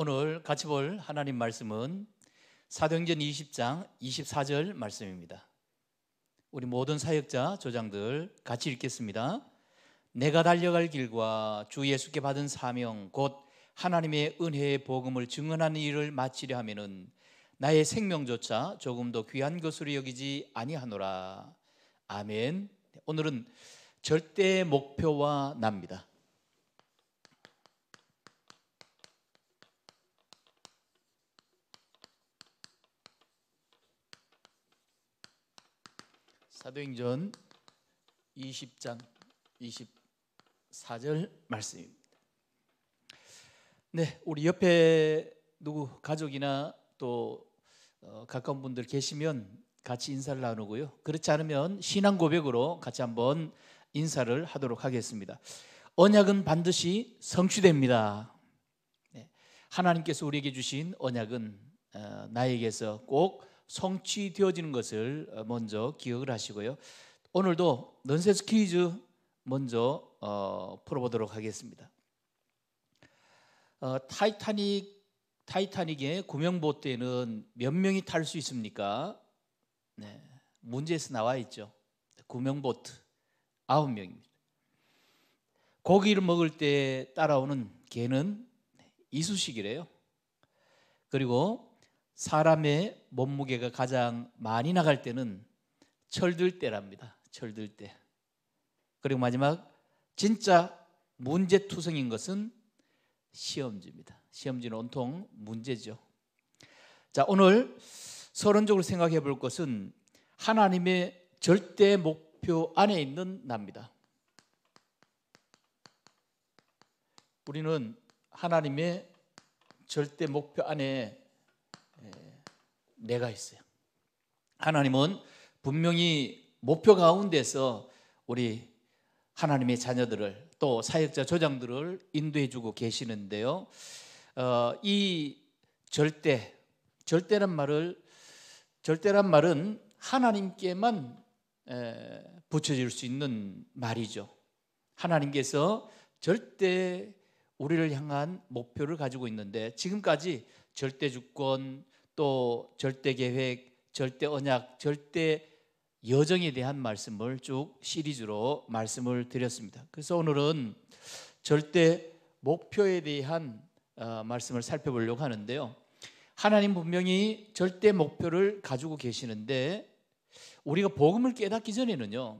오늘 같이 볼 하나님 말씀은 사도행전 20장 24절 말씀입니다. 우리 모든 사역자 조장들 같이 읽겠습니다. 내가 달려갈 길과 주 예수께 받은 사명 곧 하나님의 은혜의 복음을 증언하는 일을 마치려 하면은 나의 생명조차 조금도 귀한 것으로 여기지 아니하노라. 아멘. 오늘은 절대 목표와 납니다. 사도행전 20장 24절 말씀입니다. 네, 우리 옆에 누구 가족이나 또 어, 가까운 분들 계시면 같이 인사를 나누고요. 그렇지 않으면 신앙 고백으로 같이 한번 인사를 하도록 하겠습니다. 언약은 반드시 성취됩니다. 네, 하나님께서 우리에게 주신 언약은 어, 나에게서 꼭 성취되어지는 것을 어, 먼저 기억을 하시고요. 오늘도 넌센스 퀴즈 먼저 어, 풀어보도록 하겠습니다. 어, 타이타닉 타이타닉의 구명보트에는 몇 명이 탈 수 있습니까? 네, 문제에서 나와 있죠. 구명보트 아홉 명입니다. 고기를 먹을 때 따라오는 개는 네, 이쑤식이래요. 그리고 사람의 몸무게가 가장 많이 나갈 때는 철들 때랍니다. 철들 때. 그리고 마지막 진짜 문제투성인 것은 시험지입니다. 시험지는 온통 문제죠. 자, 오늘 서론적으로 생각해 볼 것은 하나님의 절대 목표 안에 있는 나입니다. 우리는 하나님의 절대 목표 안에 내가 있어요. 하나님은 분명히 목표 가운데서 우리 하나님의 자녀들을 또 사역자 조장들을 인도해주고 계시는데요. 어, 이 절대 절대란 말을 절대란 말은 하나님께만 에, 붙여질 수 있는 말이죠. 하나님께서 절대 우리를 향한 목표를 가지고 있는데 지금까지 절대 주권, 또 절대 계획, 절대 언약, 절대 여정에 대한 말씀을 쭉 시리즈로 말씀을 드렸습니다. 그래서 오늘은 절대 목표에 대한 어, 말씀을 살펴보려고 하는데요. 하나님 분명히 절대 목표를 가지고 계시는데 우리가 복음을 깨닫기 전에는요.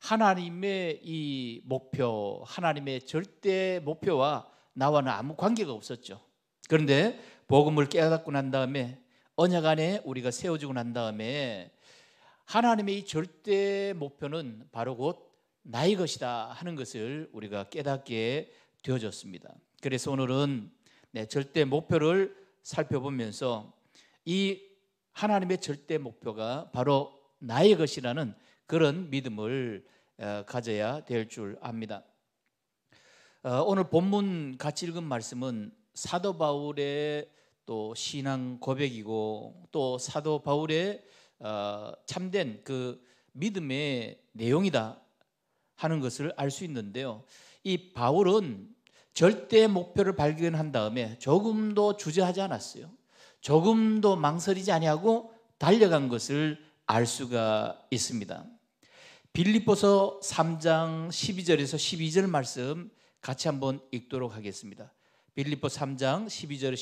하나님의 이 목표, 하나님의 절대 목표와 나와는 아무 관계가 없었죠. 그런데 복음을 깨닫고 난 다음에 언약 안에 우리가 세워지고 난 다음에 하나님의 이 절대 목표는 바로 곧 나의 것이다 하는 것을 우리가 깨닫게 되어졌습니다. 그래서 오늘은 네, 절대 목표를 살펴보면서 이 하나님의 절대 목표가 바로 나의 것이라는 그런 믿음을 어, 가져야 될 줄 압니다. 어, 오늘 본문 같이 읽은 말씀은 사도 바울의 또 신앙 고백이고 또 사도 바울의 어, 참된 그 믿음의 내용이다 하는 것을 알 수 있는데요. 이 바울은 절대 목표를 발견한 다음에 조금도 주저하지 않았어요. 조금도 망설이지 아니하고 달려간 것을 알 수가 있습니다. 빌립보서 3장 12절에서 12절 말씀 같이 한번 읽도록 하겠습니다. 빌립보 3장 12절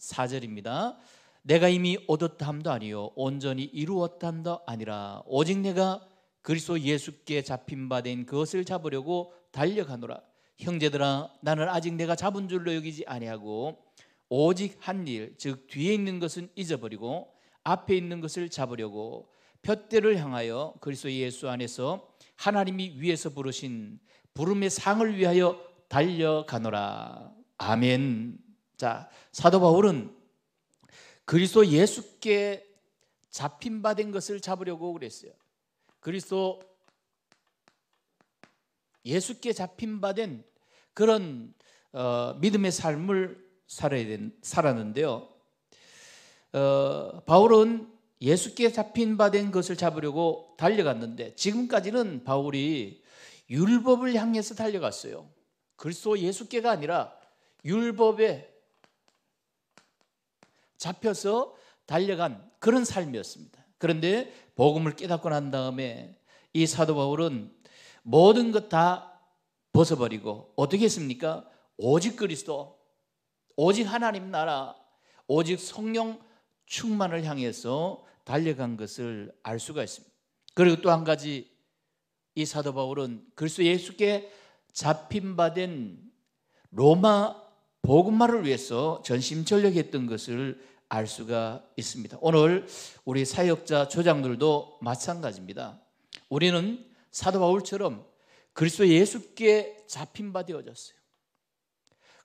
14절입니다. 내가 이미 얻었다도 아니요 온전히 이루었다도 아니라 오직 내가 그리스도 예수께 잡힌 바 된 그것을 잡으려고 달려가노라 형제들아 나는 아직 내가 잡은 줄로 여기지 아니하고 오직 한 일 즉 뒤에 있는 것은 잊어버리고 앞에 있는 것을 잡으려고 푯대를 향하여 그리스도 예수 안에서 하나님이 위에서 부르신 부름의 상을 위하여 달려가노라 아멘. 자, 사도 바울은 그리스도 예수께 잡힌 바 된 것을 잡으려고 그랬어요. 그리스도 예수께 잡힌 바 된 그런 어, 믿음의 삶을 살아야 된, 살았는데요. 어, 바울은 예수께 잡힌 바 된 것을 잡으려고 달려갔는데 지금까지는 바울이 율법을 향해서 달려갔어요. 그리스도 예수께가 아니라 율법에 잡혀서 달려간 그런 삶이었습니다. 그런데 복음을 깨닫고 난 다음에 이 사도 바울은 모든 것 다 벗어버리고 어떻게 했습니까? 오직 그리스도, 오직 하나님 나라, 오직 성령 충만을 향해서 달려간 것을 알 수가 있습니다. 그리고 또 한 가지 이 사도 바울은 그리스도 예수께 잡힌 바 된 로마 복음말을 위해서 전심전력했던 것을 알 수가 있습니다. 오늘 우리 사역자 조장들도 마찬가지입니다. 우리는 사도 바울처럼 그리스도 예수께 잡힌 바 되어졌어요.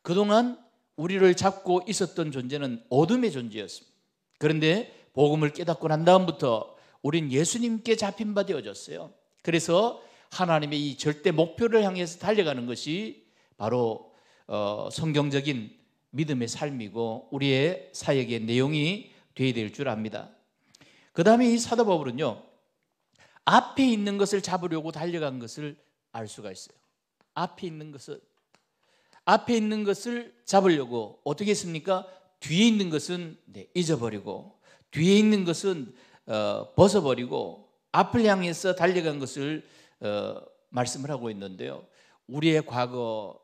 그동안 우리를 잡고 있었던 존재는 어둠의 존재였습니다. 그런데 복음을 깨닫고 난 다음부터 우린 예수님께 잡힌 바 되어졌어요. 그래서 하나님의 이 절대 목표를 향해서 달려가는 것이 바로 어, 성경적인 믿음의 삶이고 우리의 사역의 내용이 되어야 될 줄 압니다. 그 다음에 이 사도 바울은요 앞에 있는 것을 잡으려고 달려간 것을 알 수가 있어요. 앞에 있는 것을 앞에 있는 것을 잡으려고 어떻게 했습니까? 뒤에 있는 것은 네, 잊어버리고 뒤에 있는 것은 어, 벗어버리고 앞을 향해서 달려간 것을 어, 말씀을 하고 있는데요. 우리의 과거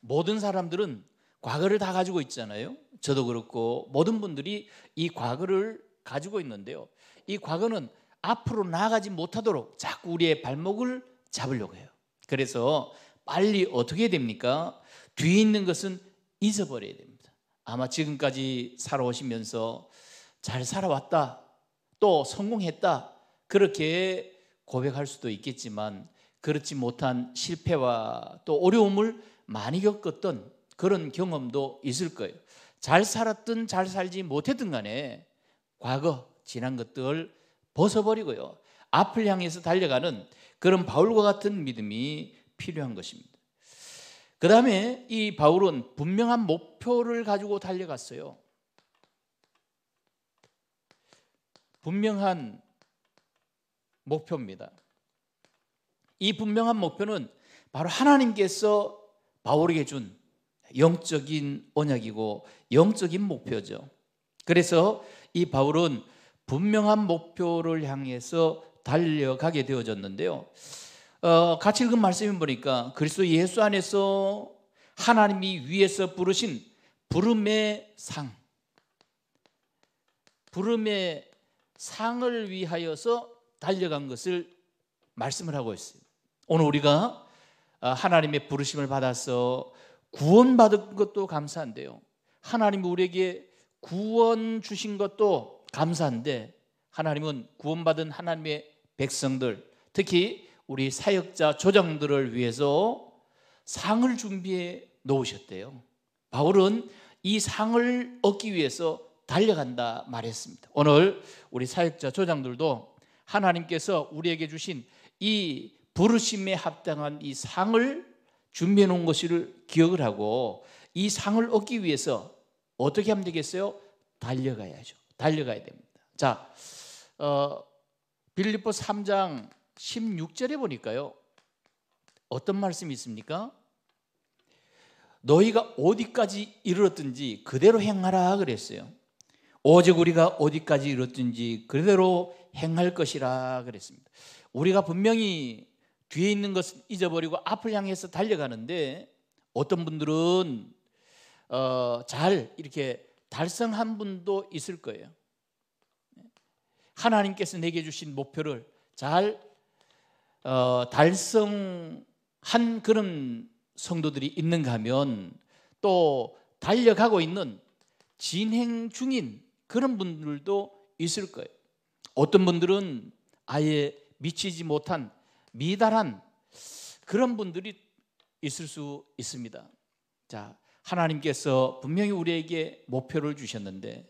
모든 사람들은 과거를 다 가지고 있잖아요. 저도 그렇고 모든 분들이 이 과거를 가지고 있는데요. 이 과거는 앞으로 나아가지 못하도록 자꾸 우리의 발목을 잡으려고 해요. 그래서 빨리 어떻게 됩니까? 뒤에 있는 것은 잊어버려야 됩니다. 아마 지금까지 살아오시면서 잘 살아왔다. 또 성공했다. 그렇게 고백할 수도 있겠지만 그렇지 못한 실패와 또 어려움을 많이 겪었던 그런 경험도 있을 거예요. 잘 살았든 잘 살지 못했든 간에 과거 지난 것들 벗어버리고요. 앞을 향해서 달려가는 그런 바울과 같은 믿음이 필요한 것입니다. 그 다음에 이 바울은 분명한 목표를 가지고 달려갔어요. 분명한 목표입니다. 이 분명한 목표는 바로 하나님께서 바울에게 준 영적인 언약이고 영적인 목표죠. 그래서 이 바울은 분명한 목표를 향해서 달려가게 되어졌는데요. 어, 같이 읽은 말씀을 보니까 그리스도 예수 안에서 하나님이 위에서 부르신 부름의 상, 부름의 상을 위하여서 달려간 것을 말씀을 하고 있어요. 오늘 우리가 아, 하나님의 부르심을 받아서 구원받은 것도 감사한데요. 하나님 우리에게 구원 주신 것도 감사한데 하나님은 구원받은 하나님의 백성들 특히 우리 사역자 조정들을 위해서 상을 준비해 놓으셨대요. 바울은 이 상을 얻기 위해서 달려간다 말했습니다. 오늘 우리 사역자 조장들도 하나님께서 우리에게 주신 이 부르심에 합당한 이 상을 준비해 놓은 것을 기억을 하고 이 상을 얻기 위해서 어떻게 하면 되겠어요? 달려가야죠. 달려가야 됩니다. 자, 어, 빌리포 3장 16절에 보니까요. 어떤 말씀이 있습니까? 너희가 어디까지 이르렀든지 그대로 행하라 그랬어요. 오직 우리가 어디까지 이르렀든지 그대로 행할 것이라 그랬습니다. 우리가 분명히 뒤에 있는 것은 잊어버리고 앞을 향해서 달려가는데 어떤 분들은 어, 잘 이렇게 달성한 분도 있을 거예요. 하나님께서 내게 주신 목표를 잘 어, 달성한 그런 성도들이 있는가 하면 또 달려가고 있는 진행 중인 그런 분들도 있을 거예요. 어떤 분들은 아예 미치지 못한 미달한 그런 분들이 있을 수 있습니다. 자, 하나님께서 분명히 우리에게 목표를 주셨는데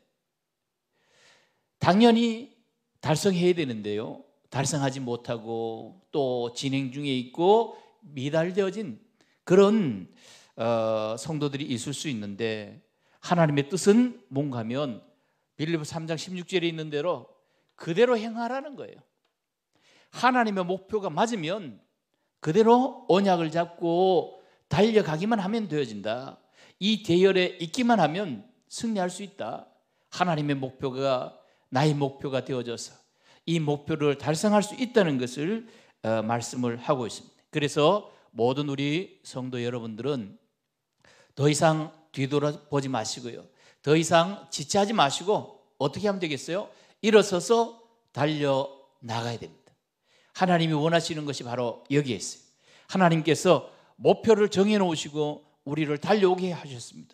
당연히 달성해야 되는데요. 달성하지 못하고 또 진행 중에 있고 미달되어진 그런 어, 성도들이 있을 수 있는데 하나님의 뜻은 뭔가 면 빌리브 3장 16절에 있는 대로 그대로 행하라는 거예요. 하나님의 목표가 맞으면 그대로 언약을 잡고 달려가기만 하면 되어진다. 이 대열에 있기만 하면 승리할 수 있다. 하나님의 목표가 나의 목표가 되어져서 이 목표를 달성할 수 있다는 것을 어, 말씀을 하고 있습니다. 그래서 모든 우리 성도 여러분들은 더 이상 뒤돌아보지 마시고요. 더 이상 지체하지 마시고 어떻게 하면 되겠어요? 일어서서 달려 나가야 됩니다. 하나님이 원하시는 것이 바로 여기에 있어요. 하나님께서 목표를 정해 놓으시고 우리를 달려오게 하셨습니다.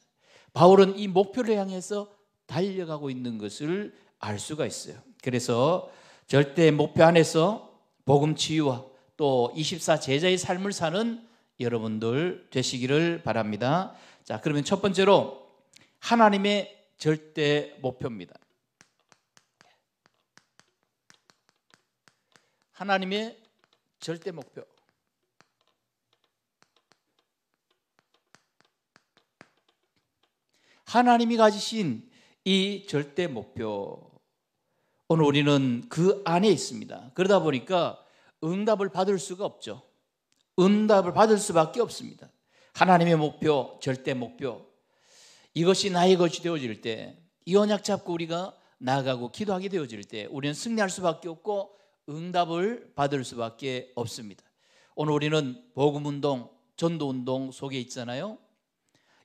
바울은 이 목표를 향해서 달려가고 있는 것을 알 수가 있어요. 그래서 절대 목표 안에서 복음 치유와 또 24 제자의 삶을 사는 여러분들 되시기를 바랍니다. 자, 그러면 첫 번째로 하나님의 절대 목표입니다. 하나님의 절대 목표. 하나님이 가지신 이 절대 목표. 오늘 우리는 그 안에 있습니다. 그러다 보니까 응답을 받을 수가 없죠. 응답을 받을 수밖에 없습니다. 하나님의 목표, 절대 목표. 이것이 나의 것이 되어질 때, 이 언약 잡고 우리가 나아가고 기도하게 되어질 때, 우리는 승리할 수밖에 없고 응답을 받을 수밖에 없습니다. 오늘 우리는 복음 운동, 전도 운동 속에 있잖아요.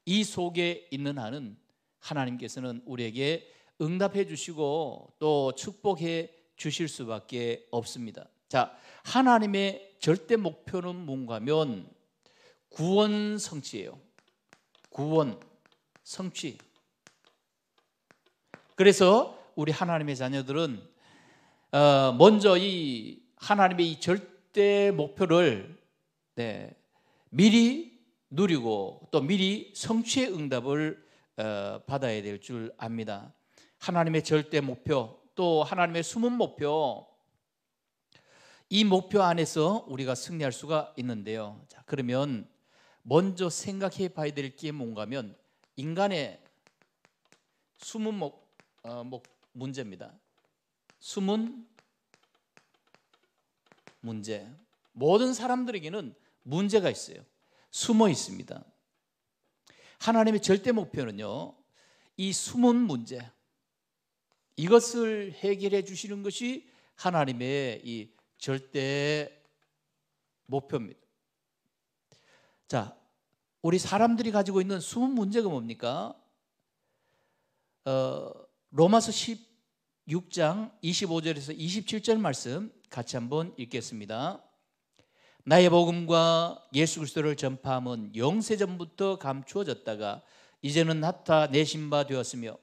이 속에 있는 한은 하나님께서는 우리에게 응답해 주시고 또 축복해 주실 수밖에 없습니다. 자, 하나님의 절대 목표는 뭔가면 구원 성취예요. 구원 성취. 그래서 우리 하나님의 자녀들은 어, 먼저 이 하나님의 이 절대 목표를 네, 미리 누리고 또 미리 성취의 응답을 어, 받아야 될 줄 압니다. 하나님의 절대 목표 또 하나님의 숨은 목표 이 목표 안에서 우리가 승리할 수가 있는데요. 자, 그러면 먼저 생각해 봐야 될 게 뭔가면 인간의 숨은 목, 어, 목 문제입니다. 숨은 문제. 모든 사람들에게는 문제가 있어요. 숨어 있습니다. 하나님의 절대 목표는요. 이 숨은 문제. 이것을 해결해 주시는 것이 하나님의 이 절대 목표입니다. 자, 우리 사람들이 가지고 있는 숨은 문제가 뭡니까? 어, 로마서 10 6장 25절에서 27절 말씀 같이 한번 읽겠습니다. 나의 복음과 예수 그리스도를 전파함은 영세전부터 감추어졌다가 이제는 나타내신 바 되었으며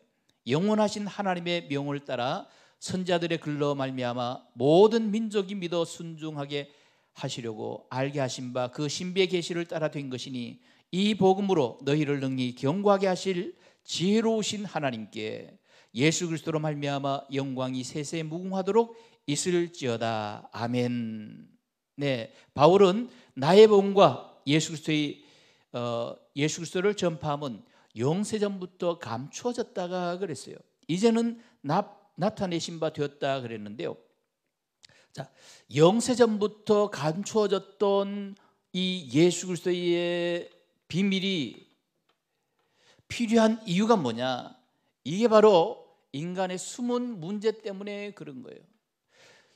영원하신 하나님의 명을 따라 선자들의 글로 말미암아 모든 민족이 믿어 순종하게 하시려고 알게 하신 바 그 신비의 계시를 따라 된 것이니 이 복음으로 너희를 능히 경고하게 하실 지혜로우신 하나님께 예수 그리스도로 말미암아 영광이 세세 무궁하도록 있을지어다. 아멘. 네, 바울은 나의 복과 예수 그리스도의 어, 예수 그리스도를 전파함은 영세전부터 감추어졌다가 그랬어요. 이제는 나, 나타내신 바 되었다 그랬는데요. 자, 영세전부터 감추어졌던 이 예수 그리스도의 비밀이 필요한 이유가 뭐냐? 이게 바로 인간의 숨은 문제 때문에 그런 거예요.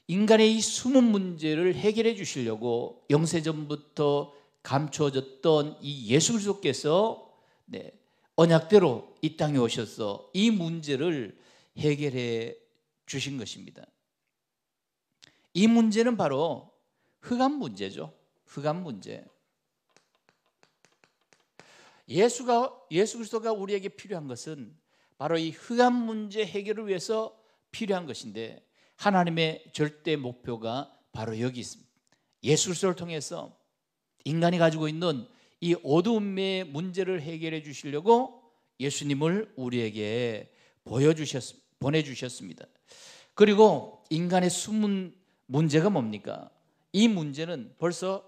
인간의 이 숨은 문제를 해결해 주시려고 영세전부터 감춰졌던 이 예수 그리스도께서 네, 언약대로 이 땅에 오셔서 이 문제를 해결해 주신 것입니다. 이 문제는 바로 흑암 문제죠. 흑암 문제. 예수가 예수 그리스도가 우리에게 필요한 것은 바로 이 흑암 문제 해결을 위해서 필요한 것인데 하나님의 절대 목표가 바로 여기 있습니다. 예수 를 통해서 인간이 가지고 있는 이 어둠의 문제를 해결해 주시려고 예수님을 우리에게 보여주셨 보내주셨습니다. 그리고 인간의 숨은 문제가 뭡니까? 이 문제는 벌써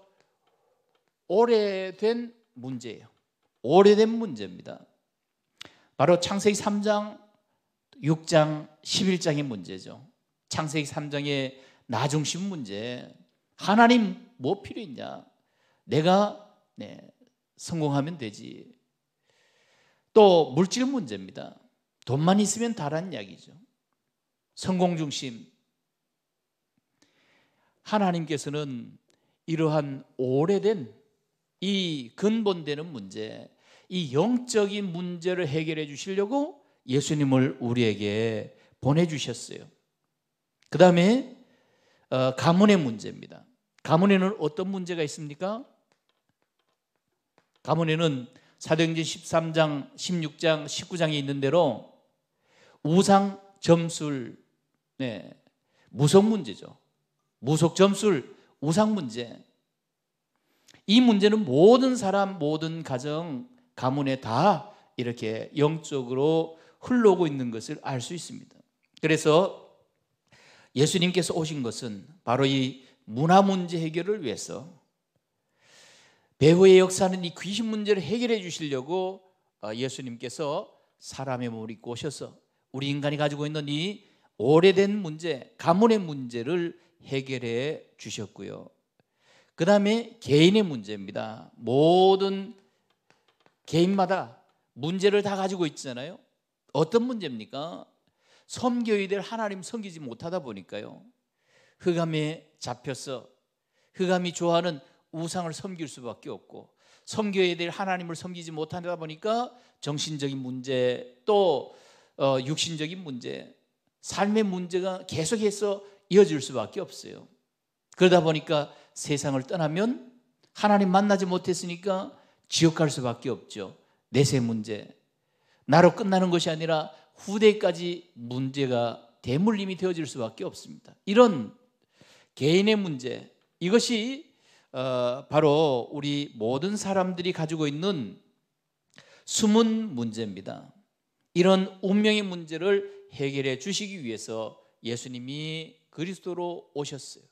오래된 문제예요. 오래된 문제입니다. 바로 창세기 3장, 6장, 11장의 문제죠. 창세기 3장의 나중심 문제. 하나님 뭐 필요했냐? 내가 네, 성공하면 되지. 또 물질 문제입니다. 돈만 있으면 다란 이야기죠. 성공 중심. 하나님께서는 이러한 오래된 이 근본되는 문제, 이 영적인 문제를 해결해 주시려고 예수님을 우리에게 보내주셨어요. 그 다음에 어, 가문의 문제입니다. 가문에는 어떤 문제가 있습니까? 가문에는 사도행전 13장, 16장, 19장에 있는 대로 우상, 점술, 네, 무속 문제죠. 무속, 점술, 우상 문제. 이 문제는 모든 사람, 모든 가정, 가문에 다 이렇게 영적으로 흘러오고 있는 것을 알 수 있습니다. 그래서 예수님께서 오신 것은 바로 이 문화 문제 해결을 위해서 배후의 역사는 이 귀신 문제를 해결해 주시려고 어, 예수님께서 사람의 몸을 입고 오셔서 우리 인간이 가지고 있는 이 오래된 문제, 가문의 문제를 해결해 주셨고요. 그 다음에 개인의 문제입니다. 모든 개인마다 문제를 다 가지고 있잖아요. 어떤 문제입니까? 섬겨야 될 하나님 섬기지 못하다 보니까요. 흑암에 잡혀서 흑암이 좋아하는 우상을 섬길 수밖에 없고 섬겨야 될 하나님을 섬기지 못하다 보니까 정신적인 문제 또 어, 육신적인 문제 삶의 문제가 계속해서 이어질 수밖에 없어요. 그러다 보니까 세상을 떠나면 하나님 만나지 못했으니까 지옥 갈 수밖에 없죠. 내세 문제. 나로 끝나는 것이 아니라 후대까지 문제가 대물림이 되어질 수밖에 없습니다. 이런 개인의 문제 이것이 어, 바로 우리 모든 사람들이 가지고 있는 숨은 문제입니다. 이런 운명의 문제를 해결해 주시기 위해서 예수님이 그리스도로 오셨어요.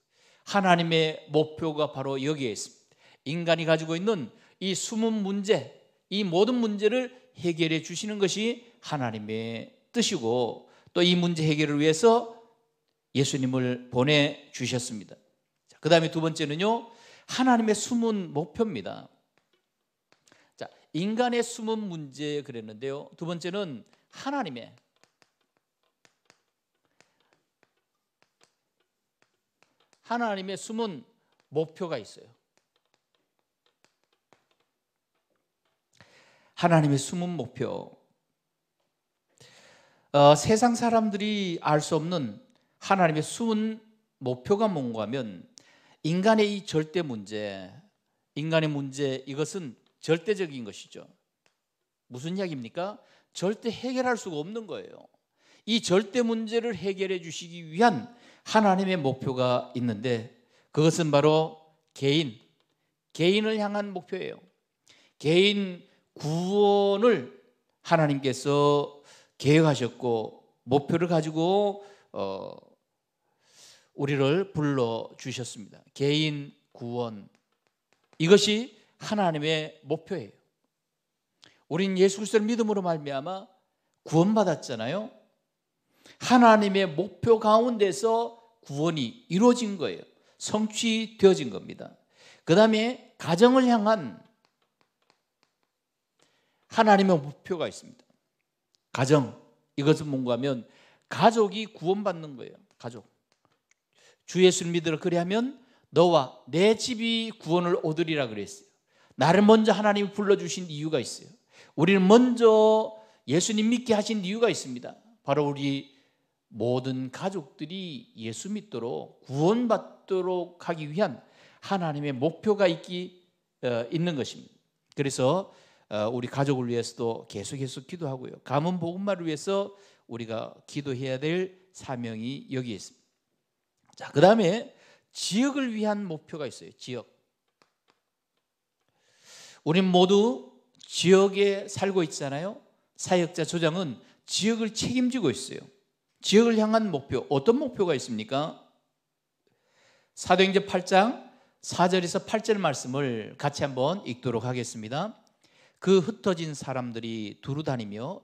하나님의 목표가 바로 여기에 있습니다. 인간이 가지고 있는 이 숨은 문제, 이 모든 문제를 해결해 주시는 것이 하나님의 뜻이고 또 이 문제 해결을 위해서 예수님을 보내 주셨습니다. 그 다음에 두 번째는요, 하나님의 숨은 목표입니다. 자, 인간의 숨은 문제 그랬는데요. 두 번째는 하나님의 하나님의 숨은 목표가 있어요. 하나님의 숨은 목표. 어, 세상 사람들이 알 수 없는 하나님의 숨은 목표가 뭔가 하면 인간의 이 절대 문제, 인간의 문제 이것은 절대적인 것이죠. 무슨 이야기입니까? 절대 해결할 수가 없는 거예요. 이 절대 문제를 해결해 주시기 위한 하나님의 목표가 있는데 그것은 바로 개인, 개인을 향한 목표예요. 개인 구원을 하나님께서 계획하셨고 목표를 가지고 어, 우리를 불러 주셨습니다. 개인 구원 이것이 하나님의 목표예요. 우린 예수 그리스도를 믿음으로 말미암아 구원받았잖아요. 하나님의 목표 가운데서 구원이 이루어진 거예요. 성취되어진 겁니다. 그 다음에 가정을 향한 하나님의 목표가 있습니다. 가정 이것은 뭔가 하면 가족이 구원받는 거예요. 가족. 주 예수를 믿으라 그리하면 너와 내 집이 구원을 얻으리라 그랬어요. 나를 먼저 하나님이 불러주신 이유가 있어요. 우리는 먼저 예수님 믿게 하신 이유가 있습니다. 바로 우리 모든 가족들이 예수 믿도록 구원받도록 하기 위한 하나님의 목표가 있기 어, 있는 것입니다. 그래서 어, 우리 가족을 위해서도 계속해서 기도하고요. 감은 복음말을 위해서 우리가 기도해야 될 사명이 여기 있습니다. 자, 그 다음에 지역을 위한 목표가 있어요. 지역. 우린 모두 지역에 살고 있잖아요. 사역자 조장은 지역을 책임지고 있어요. 지역을 향한 목표, 어떤 목표가 있습니까? 사도행전 8장 4절에서 8절 말씀을 같이 한번 읽도록 하겠습니다. 그 흩어진 사람들이 두루 다니며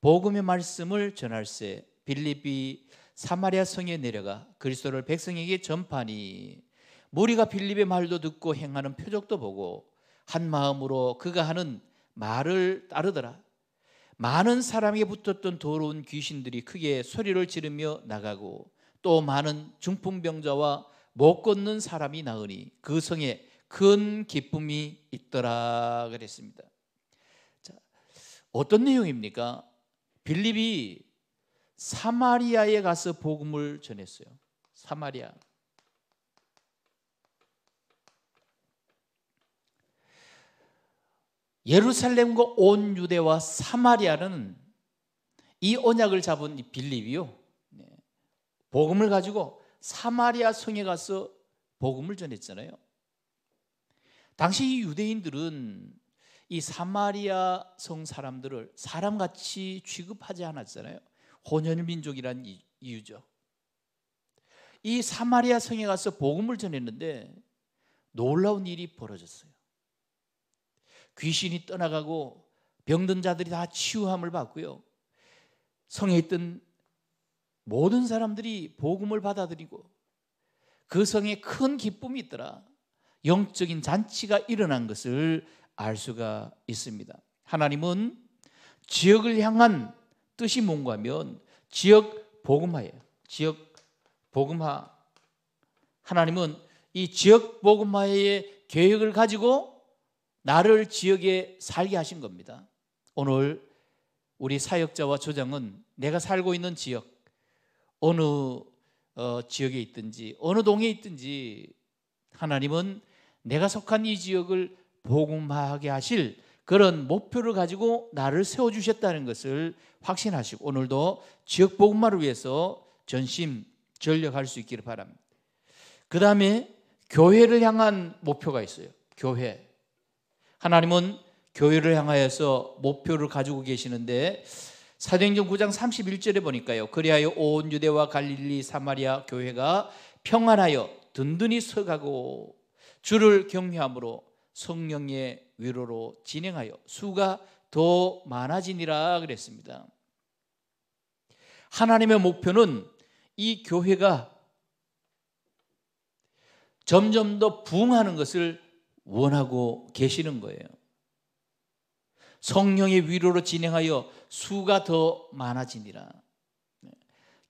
복음의 말씀을 전할세 빌립이 사마리아 성에 내려가 그리스도를 백성에게 전파니 무리가 빌립의 말도 듣고 행하는 표적도 보고 한 마음으로 그가 하는 말을 따르더라 많은 사람에게 붙었던 더러운 귀신들이 크게 소리를 지르며 나가고 또 많은 중풍병자와 못 걷는 사람이 나으니 그 성에 큰 기쁨이 있더라 그랬습니다. 어떤 내용입니까? 빌립이 사마리아에 가서 복음을 전했어요. 사마리아. 예루살렘과 온 유대와 사마리아는 이 언약을 잡은 빌립이요. 네. 복음을 가지고 사마리아 성에 가서 복음을 전했잖아요. 당시 유대인들은 이 사마리아 성 사람들을 사람같이 취급하지 않았잖아요. 혼혈민족이란 이유죠. 이 사마리아 성에 가서 복음을 전했는데 놀라운 일이 벌어졌어요. 귀신이 떠나가고 병든 자들이 다 치유함을 받고요. 성에 있던 모든 사람들이 복음을 받아들이고 그 성에 큰 기쁨이 있더라. 영적인 잔치가 일어난 것을 알 수가 있습니다. 하나님은 지역을 향한 뜻이 뭔가 하면 지역 복음화예요. 지역 복음화. 하나님은 이 지역 복음화의 계획을 가지고 나를 지역에 살게 하신 겁니다. 오늘 우리 사역자와 조장은 내가 살고 있는 지역 어느 어, 지역에 있든지 어느 동에 있든지 하나님은 내가 속한 이 지역을 복음하게 하실 그런 목표를 가지고 나를 세워주셨다는 것을 확신하시고 오늘도 지역 복음화를 위해서 전심 전력할 수 있기를 바랍니다. 그 다음에 교회를 향한 목표가 있어요. 교회. 하나님은 교회를 향하여서 목표를 가지고 계시는데 사도행전 9장 31절에 보니까요. 그리하여 온 유대와 갈릴리 사마리아 교회가 평안하여 든든히 서가고 주를 경외함으로 성령의 위로로 진행하여 수가 더 많아지니라 그랬습니다. 하나님의 목표는 이 교회가 점점 더 부흥하는 것을 원하고 계시는 거예요. 성령의 위로로 진행하여 수가 더 많아지니라.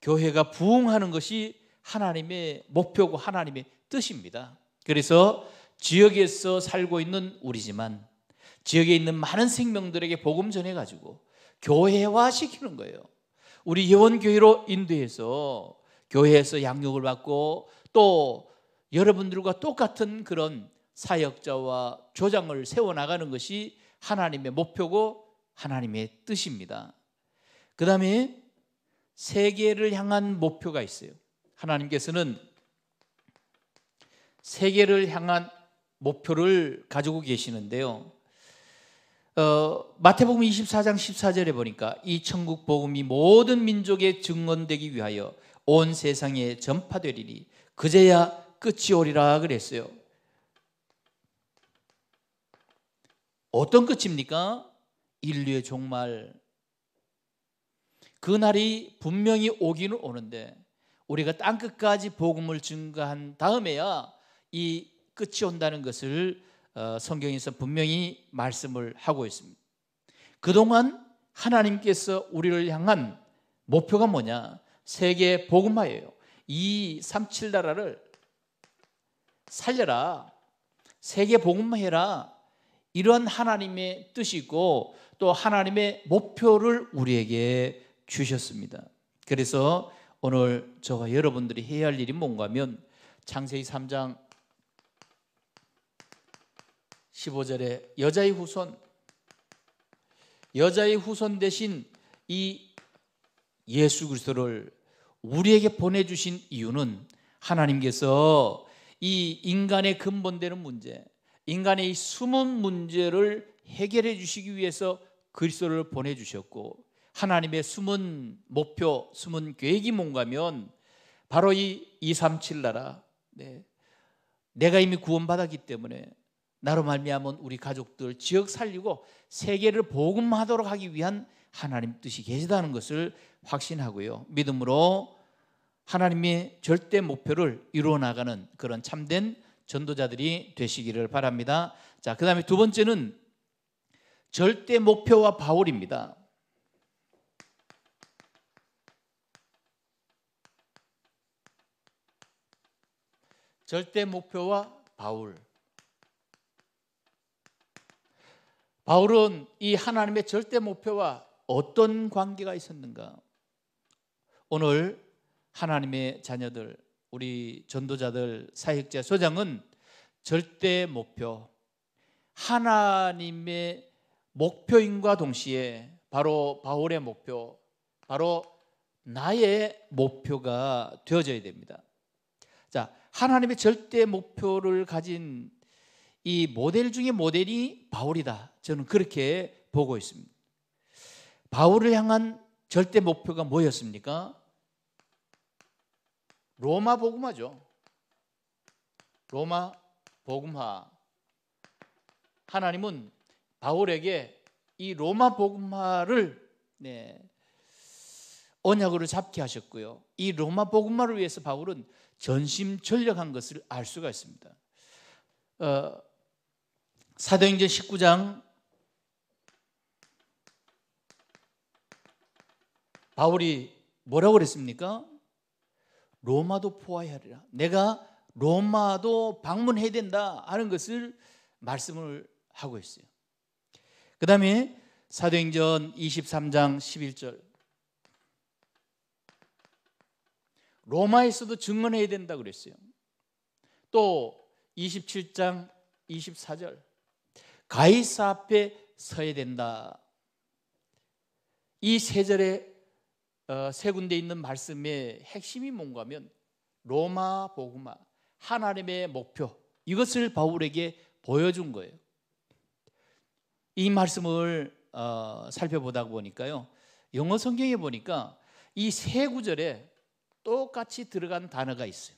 교회가 부흥하는 것이 하나님의 목표고 하나님의 뜻입니다. 그래서 지역에서 살고 있는 우리지만 지역에 있는 많은 생명들에게 복음 전해 가지고 교회화 시키는 거예요. 우리 예원교회로 인도해서 교회에서 양육을 받고 또 여러분들과 똑같은 그런 사역자와 조장을 세워나가는 것이 하나님의 목표고 하나님의 뜻입니다. 그 다음에 세계를 향한 목표가 있어요. 하나님께서는 세계를 향한 목표를 가지고 계시는데요. 어, 마태복음 24장 14절에 보니까 이 천국 복음이 모든 민족에 증언되기 위하여 온 세상에 전파되리니 그제야 끝이 오리라 그랬어요. 어떤 끝입니까? 인류의 종말. 그 날이 분명히 오기는 오는데 우리가 땅 끝까지 복음을 증가한 다음에야 이 끝이 온다는 것을 어, 성경에서 분명히 말씀을 하고 있습니다. 그동안 하나님께서 우리를 향한 목표가 뭐냐? 세계 복음화예요. 이37 나라를 살려라. 세계 복음화해라. 이런 하나님의 뜻이고 또 하나님의 목표를 우리에게 주셨습니다. 그래서 오늘 저와 여러분들이 해야 할 일이 뭔가 면 창세기 3장 15절에 여자의 후손 여자의 후손 대신 이 예수 그리스도를 우리에게 보내 주신 이유는 하나님께서 이 인간의 근본되는 문제, 인간의 숨은 문제를 해결해 주시기 위해서 그리스도를 보내 주셨고 하나님의 숨은 목표, 숨은 계획이 뭔가면 바로 이237 나라. 네. 내가 이미 구원받았기 때문에 나로 말미암은 우리 가족들 지역 살리고 세계를 복음하도록 하기 위한 하나님 뜻이 계시다는 것을 확신하고요. 믿음으로 하나님의 절대 목표를 이루어 나가는 그런 참된 전도자들이 되시기를 바랍니다. 자, 그다음에 두 번째는 절대 목표와 바울입니다. 절대 목표와 바울. 바울은 이 하나님의 절대 목표와 어떤 관계가 있었는가? 오늘 하나님의 자녀들, 우리 전도자들, 사역자 소장은 절대 목표, 하나님의 목표인과 동시에 바로 바울의 목표, 바로 나의 목표가 되어져야 됩니다. 자, 하나님의 절대 목표를 가진 이 모델 중의 모델이 바울이다. 저는 그렇게 보고 있습니다. 바울을 향한 절대 목표가 뭐였습니까? 로마 복음화죠. 로마 복음화. 하나님은 바울에게 이 로마 복음화를 네, 언약으로 잡게 하셨고요. 이 로마 복음화를 위해서 바울은 전심전력한 것을 알 수가 있습니다. 어, 사도행전 19장 바울이 뭐라고 그랬습니까? 로마도 포화하리라. 내가 로마도 방문해야 된다 하는 것을 말씀을 하고 있어요. 그 다음에 사도행전 23장 11절 로마에서도 증언해야 된다 그랬어요. 또 27장 24절 가이사 앞에 서야 된다. 이 세 절에 어, 세 군데 있는 말씀의 핵심이 뭔가 하면 로마 복음화 하나님의 목표 이것을 바울에게 보여준 거예요. 이 말씀을 어, 살펴보다 보니까요. 영어 성경에 보니까 이 세 구절에 똑같이 들어간 단어가 있어요.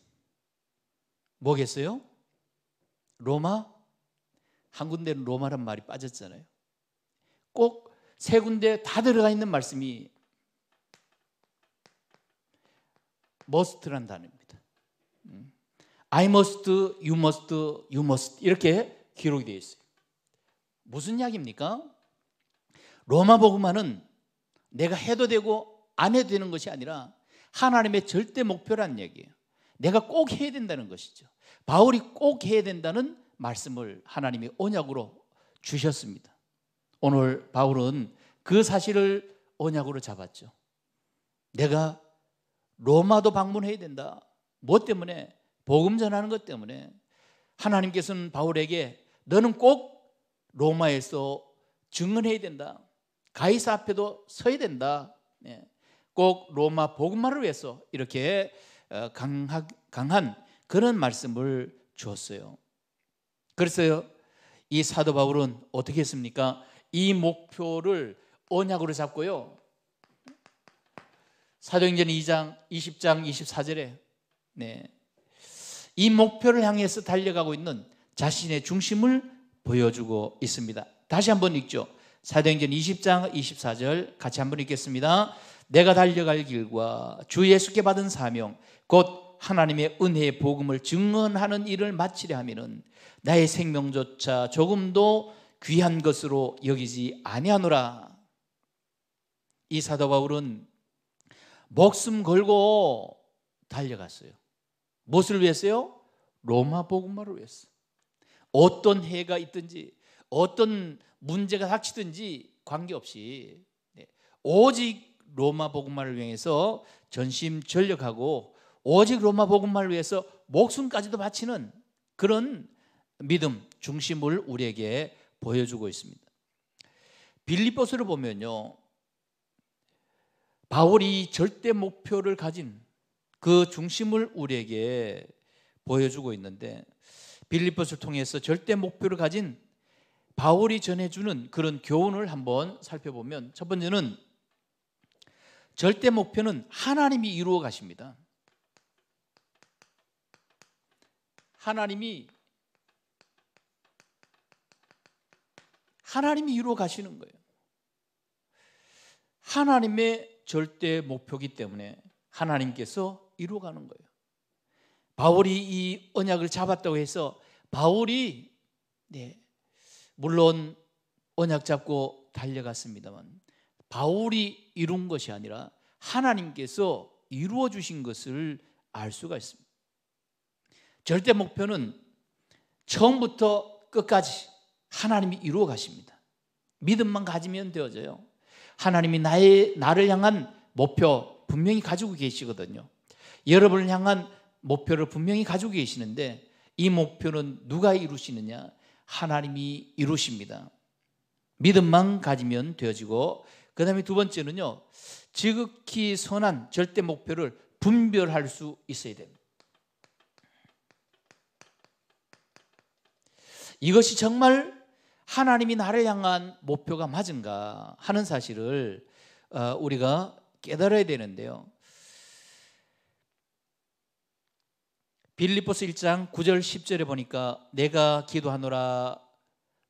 뭐겠어요? 로마 한 군데는 로마란 말이 빠졌잖아요. 꼭 세 군데 다 들어가 있는 말씀이 머스트란 단어입니다. 음. I must, you must, you must 이렇게 기록이 되어 있어요. 무슨 이야기입니까 로마 복음화는 내가 해도 되고 안 해도 되는 것이 아니라 하나님의 절대 목표란 얘기예요. 내가 꼭 해야 된다는 것이죠. 바울이 꼭 해야 된다는 말씀을 하나님이 언약으로 주셨습니다. 오늘 바울은 그 사실을 언약으로 잡았죠. 내가 로마도 방문해야 된다. 뭐 때문에? 복음 전하는 것 때문에 하나님께서는 바울에게 너는 꼭 로마에서 증언해야 된다. 가이사 앞에도 서야 된다. 예. 꼭 로마 복음만을 위해서 이렇게 어, 강한 그런 말씀을 주었어요. 그래서요, 이 사도 바울은 어떻게 했습니까? 이 목표를 언약으로 잡고요. 사도행전 2장 20장 24절에 네. 이 목표를 향해서 달려가고 있는 자신의 중심을 보여주고 있습니다. 다시 한 번 읽죠. 사도행전 20장 24절 같이 한 번 읽겠습니다. 내가 달려갈 길과 주 예수께 받은 사명 곧 하나님의 은혜의 복음을 증언하는 일을 마치려 하면은 나의 생명조차 조금도 귀한 것으로 여기지 아니하노라. 이 사도 바울은 목숨 걸고 달려갔어요. 무엇을 위해서요? 로마 복음화 위해서. 어떤 해가 있든지 어떤 문제가 닥치든지 관계없이 네, 오직 로마 복음화 위해서 전심 전력하고 오직 로마 복음만을 위해서 목숨까지도 바치는 그런 믿음 중심을 우리에게 보여주고 있습니다. 빌립보서를 보면요. 바울이 절대 목표를 가진 그 중심을 우리에게 보여주고 있는데 빌립보서를 통해서 절대 목표를 가진 바울이 전해주는 그런 교훈을 한번 살펴보면 첫 번째는 절대 목표는 하나님이 이루어 가십니다. 하나님이 하나님이 이루어 가시는 거예요. 하나님의 절대 목표기 때문에 하나님께서 이루어 가는 거예요. 바울이 이 언약을 잡았다고 해서 바울이 네. 물론 언약 잡고 달려갔습니다만 바울이 이룬 것이 아니라 하나님께서 이루어 주신 것을 알 수가 있습니다. 절대 목표는 처음부터 끝까지 하나님이 이루어 가십니다. 믿음만 가지면 되어져요. 하나님이 나의, 나를 향한 목표 분명히 가지고 계시거든요. 여러분을 향한 목표를 분명히 가지고 계시는데 이 목표는 누가 이루시느냐? 하나님이 이루십니다. 믿음만 가지면 되어지고 그 다음에 두 번째는요. 지극히 선한 절대 목표를 분별할 수 있어야 됩니다. 이것이 정말 하나님이 나를 향한 목표가 맞은가 하는 사실을 어, 우리가 깨달아야 되는데요. 빌리포스 1장 9절 10절에 보니까 내가 기도하노라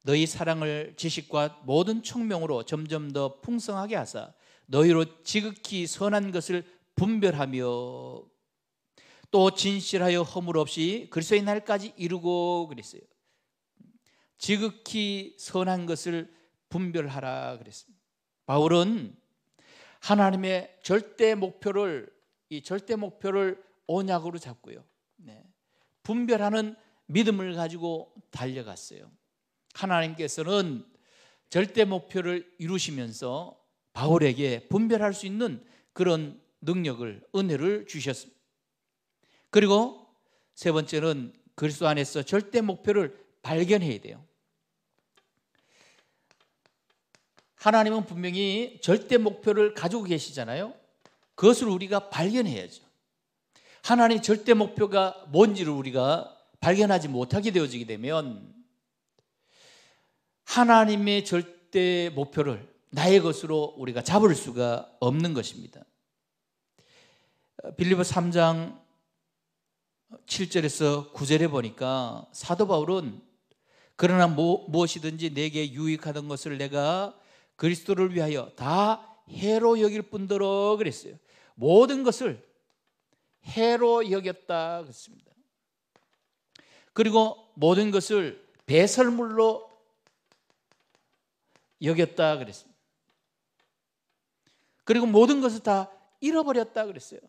너희 사랑을 지식과 모든 총명으로 점점 더 풍성하게 하사 너희로 지극히 선한 것을 분별하며 또 진실하여 허물 없이 그리스도의 날까지 이루고 그랬어요. 지극히 선한 것을 분별하라 그랬습니다. 바울은 하나님의 절대 목표를 이 절대 목표를 언약으로 잡고요. 네. 분별하는 믿음을 가지고 달려갔어요. 하나님께서는 절대 목표를 이루시면서 바울에게 분별할 수 있는 그런 능력을 은혜를 주셨습니다. 그리고 세 번째는 그리스도 안에서 절대 목표를 발견해야 돼요. 하나님은 분명히 절대 목표를 가지고 계시잖아요. 그것을 우리가 발견해야죠. 하나님 절대 목표가 뭔지를 우리가 발견하지 못하게 되어지게 되면 하나님의 절대 목표를 나의 것으로 우리가 잡을 수가 없는 것입니다. 빌리보 3장 7절에서 9절에 보니까 사도 바울은 그러나 뭐, 무엇이든지 내게 유익하던 것을 내가 그리스도를 위하여 다 해로 여길 뿐더러 그랬어요. 모든 것을 해로 여겼다 그랬습니다. 그리고 모든 것을 배설물로 여겼다 그랬습니다. 그리고 모든 것을 다 잃어버렸다 그랬어요.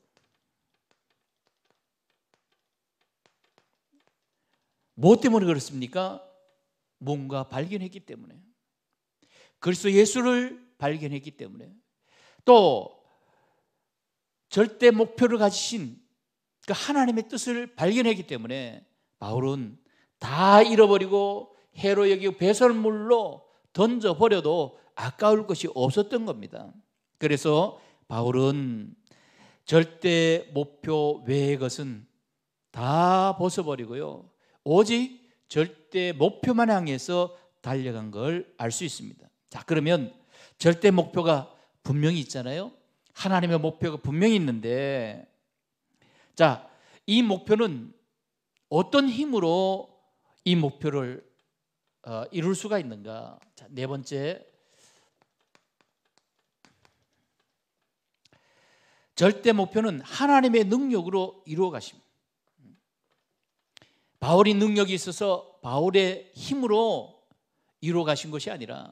뭐 때문에 그렇습니까? 뭔가 발견했기 때문에. 그리스도 예수를 발견했기 때문에 또 절대 목표를 가지신 그 하나님의 뜻을 발견했기 때문에 바울은 다 잃어버리고 해로 여기 배설물로 던져버려도 아까울 것이 없었던 겁니다. 그래서 바울은 절대 목표 외의 것은 다 벗어버리고요. 오직 절대 목표만 향해서 달려간 걸 알 수 있습니다. 자, 그러면 절대 목표가 분명히 있잖아요. 하나님의 목표가 분명히 있는데 자, 이 목표는 어떤 힘으로 이 목표를 어, 이룰 수가 있는가? 자, 네 번째 절대 목표는 하나님의 능력으로 이루어 가십니다. 바울이 능력이 있어서 바울의 힘으로 이루어 가신 것이 아니라